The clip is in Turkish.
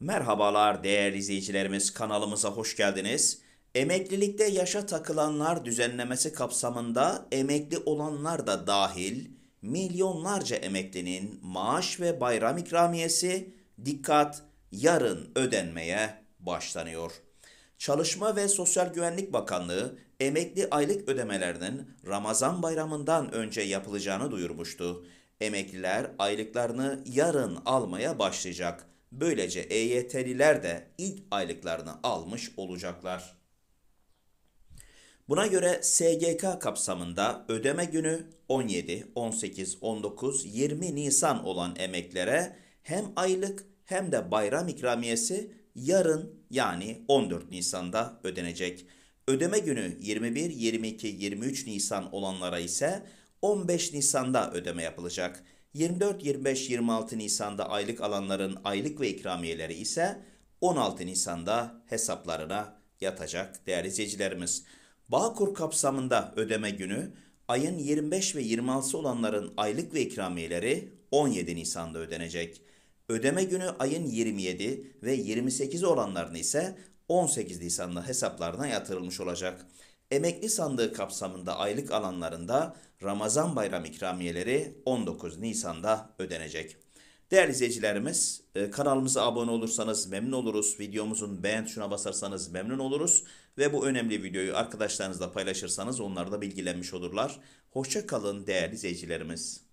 Merhabalar değerli izleyicilerimiz kanalımıza hoş geldiniz. Emeklilikte yaşa takılanlar düzenlemesi kapsamında emekli olanlar da dahil milyonlarca emeklinin maaş ve bayram ikramiyesi dikkat yarın ödenmeye başlanıyor. Çalışma ve Sosyal Güvenlik Bakanlığı emekli aylık ödemelerinin Ramazan bayramından önce yapılacağını duyurmuştu. Emekliler aylıklarını yarın almaya başlayacak. Böylece EYT'liler de ilk aylıklarını almış olacaklar. Buna göre SGK kapsamında ödeme günü 17, 18, 19, 20 Nisan olan emeklere hem aylık hem de bayram ikramiyesi yarın yani 14 Nisan'da ödenecek. Ödeme günü 21, 22, 23 Nisan olanlara ise 15 Nisan'da ödeme yapılacak. 24-25-26 Nisan'da aylık alanların aylık ve ikramiyeleri ise 16 Nisan'da hesaplarına yatacak değerli izleyicilerimiz. Bağkur kapsamında ödeme günü ayın 25 ve 26 olanların aylık ve ikramiyeleri 17 Nisan'da ödenecek. Ödeme günü ayın 27 ve 28 olanların ise 18 Nisan'da hesaplarına yatırılmış olacak. Emekli sandığı kapsamında aylık alanlarında Ramazan bayram ikramiyeleri 19 Nisan'da ödenecek. Değerli izleyicilerimiz e, kanalımıza abone olursanız memnun oluruz. Videomuzun beğen tuşuna basarsanız memnun oluruz. Ve bu önemli videoyu arkadaşlarınızla paylaşırsanız onlar da bilgilenmiş olurlar. Hoşça kalın değerli izleyicilerimiz.